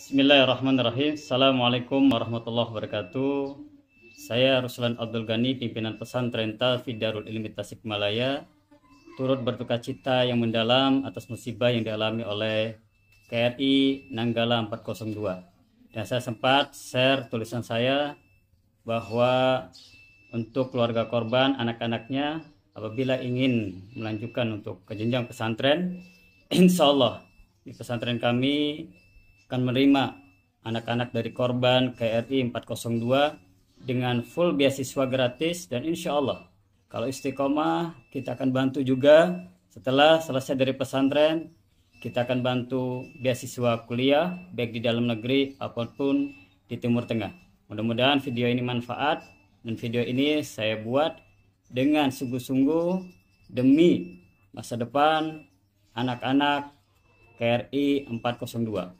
Bismillahirrahmanirrahim. Assalamualaikum warahmatullahi wabarakatuh. Saya Ruslan Abdul Ghani, pimpinan pesantren Talfi Darul Ilmi Tasikmalaya, turut bertukar cita yang mendalam atas musibah yang dialami oleh KRI Nanggala 402. Dan saya sempat share tulisan saya bahwa untuk keluarga korban, anak-anaknya, apabila ingin melanjutkan untuk kejenjang pesantren, insya Allah di pesantren kami akan menerima anak-anak dari korban KRI 402 dengan full beasiswa gratis dan insya Allah kalau istiqomah kita akan bantu juga setelah selesai dari pesantren kita akan bantu beasiswa kuliah baik di dalam negeri apapun di Timur Tengah. Mudah-mudahan video ini manfaat dan video ini saya buat dengan sungguh-sungguh demi masa depan anak-anak KRI 402.